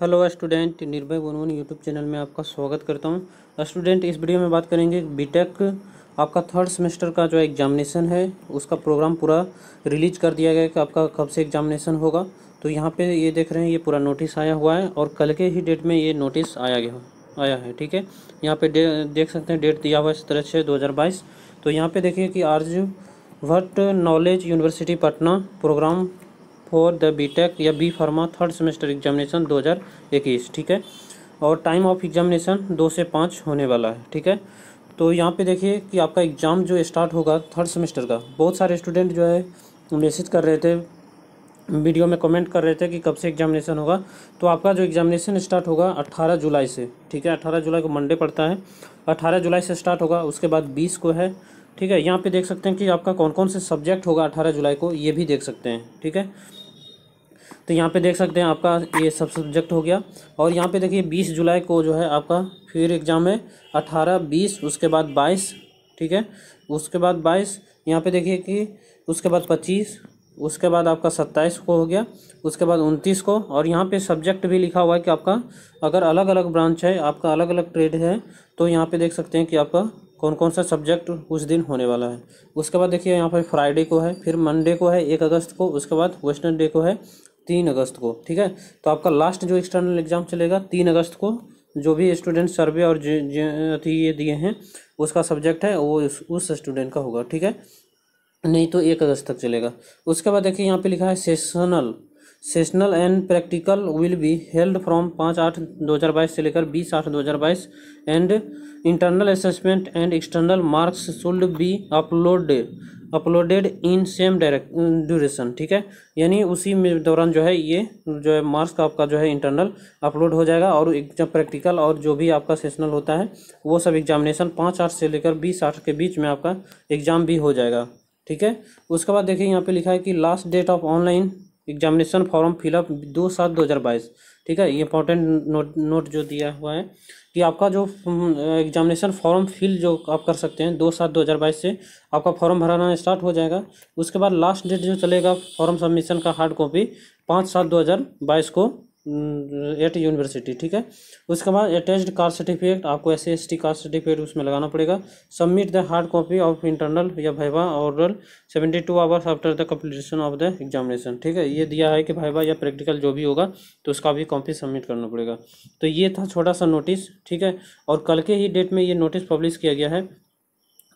hello student निर्भय बनवन YouTube channel में आपका स्वागत करता हूं स्टूडेंट इस वीडियो में बात करेंगे बीटेक आपका थर्ड सेमेस्टर का जो एग्जामिनेशन है उसका प्रोग्राम पूरा रिलीज कर दिया गया कि आपका कब से एग्जामिनेशन होगा तो यहाँ पे ये देख रहे हैं ये पूरा नोटिस आया हुआ है और कल के ही डेट में ये नोटिस आया गया आया है ठीक है यहाँ पर दे, देख सकते हैं डेट दिया हुआ है सत्रह छः दो तो यहाँ पर देखिए कि Aryabhatta knowledge university Patna programme for the B tech या B pharma third semester examination 2021 ठीक है और टाइम ऑफ एग्जामिनेशन दो से पाँच होने वाला है ठीक है तो यहाँ पे देखिए कि आपका एग्ज़ाम जो स्टार्ट होगा थर्ड सेमेस्टर का बहुत सारे स्टूडेंट जो है मैसेज कर रहे थे वीडियो में कमेंट कर रहे थे कि कब से एग्जामिनेशन होगा तो आपका जो एग्जामिनेशन स्टार्ट होगा 18 जुलाई से ठीक है 18 जुलाई को मंडे पड़ता है 18 जुलाई से स्टार्ट होगा उसके बाद 20 को है ठीक है यहाँ पे देख सकते हैं कि आपका कौन कौन से सब्जेक्ट होगा 18 जुलाई को ये भी देख सकते हैं ठीक है तो यहाँ पे देख सकते हैं आपका ये सब सब्जेक्ट हो गया और यहाँ पे देखिए 20 जुलाई को जो है आपका फिर एग्ज़ाम है 18 20 उसके बाद 22 ठीक है उसके बाद 22 यहाँ पे देखिए कि उसके बाद 25 उसके बाद आपका सत्ताईस को हो गया उसके बाद उनतीस को और यहाँ पे सब्जेक्ट भी लिखा हुआ है कि आपका अगर अलग अलग ब्रांच है आपका अलग अलग ट्रेड है तो यहाँ पे देख सकते हैं कि आपका कौन कौन सा सब्जेक्ट उस दिन होने वाला है उसके बाद देखिए यहाँ पर फ्राइडे को है फिर मंडे को है एक अगस्त को उसके बाद वेस्टर्न डे को है तीन अगस्त को ठीक है तो आपका लास्ट जो एक्सटर्नल एग्जाम चलेगा तीन अगस्त को जो भी स्टूडेंट सर्वे और ये दिए हैं उसका सब्जेक्ट है वो उस स्टूडेंट का होगा ठीक है नहीं तो एक अगस्त तक चलेगा उसके बाद देखिए यहाँ पे लिखा है sessional sessional and practical will be held from पाँच आठ दो हज़ार बाईस से लेकर बीस आठ दो हज़ार बाईस and internal assessment and external marks should be upload uploaded in same direct duration ठीक है यानी उसी में दौरान जो है ये जो है मार्क्स का आपका जो है इंटरनल अपलोड हो जाएगा और एग्जाम प्रैक्टिकल और जो भी आपका सेशनल होता है वो सब एग्जामिनेशन पाँच आठ से लेकर बीस आठ के बीच में आपका एग्जाम भी हो जाएगा ठीक है उसके बाद देखिए यहाँ पे लिखा है कि last date of online examination form fill up दो सात दो हज़ार बाईस ठीक है ये इंपॉर्टेंट नोट नोट जो दिया हुआ है कि आपका जो हम्म, एग्जामिनेशन फॉर्म फिल जो आप कर सकते हैं दो सात दो हज़ार बाईस से आपका फॉर्म भराना स्टार्ट हो जाएगा उसके बाद लास्ट डेट जो चलेगा फॉर्म सबमिशन का हार्ड कॉपी पाँच सात दो हज़ार बाईस को एट हम्म, यूनिवर्सिटी ठीक है उसके बाद अटैच्ड कास्ट सर्टिफिकेट आपको एस सी कास्ट सर्टिफिकेट उसमें लगाना पड़ेगा submit the hard copy of internal या viva oral seventy two hours after the completion of the examination ठीक है ये दिया है कि भाईवा या प्रैक्टिकल जो भी होगा तो उसका भी कॉपी सबमिट करना पड़ेगा तो ये था छोटा सा नोटिस ठीक है और कल के ही डेट में ये नोटिस पब्लिश किया गया है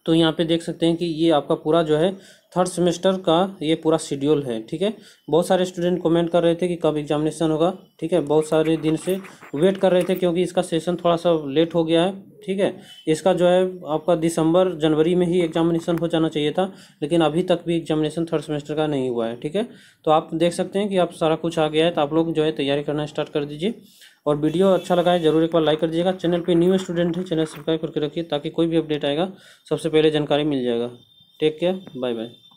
तो यहाँ पे देख सकते हैं कि ये आपका पूरा जो है थर्ड सेमेस्टर का ये पूरा शेड्यूल है ठीक है बहुत सारे स्टूडेंट कमेंट कर रहे थे कि कब एग्जामिनेशन होगा ठीक है बहुत सारे दिन से वेट कर रहे थे क्योंकि इसका सेशन थोड़ा सा लेट हो गया है ठीक है इसका जो है आपका दिसंबर जनवरी में ही एग्जामिनेशन हो जाना चाहिए था लेकिन अभी तक भी एग्जामिनेशन थर्ड सेमेस्टर का नहीं हुआ है ठीक है तो आप देख सकते हैं कि आप सारा कुछ आ गया है तो आप लोग जो है तैयारी करना स्टार्ट कर दीजिए और वीडियो अच्छा लगा है जरूर एक बार लाइक कर दीजिएगा चैनल पे न्यू स्टूडेंट है चैनल सब्सक्राइब करके रखिए ताकि कोई भी अपडेट आएगा सबसे पहले जानकारी मिल जाएगा टेक केयर बाय बाय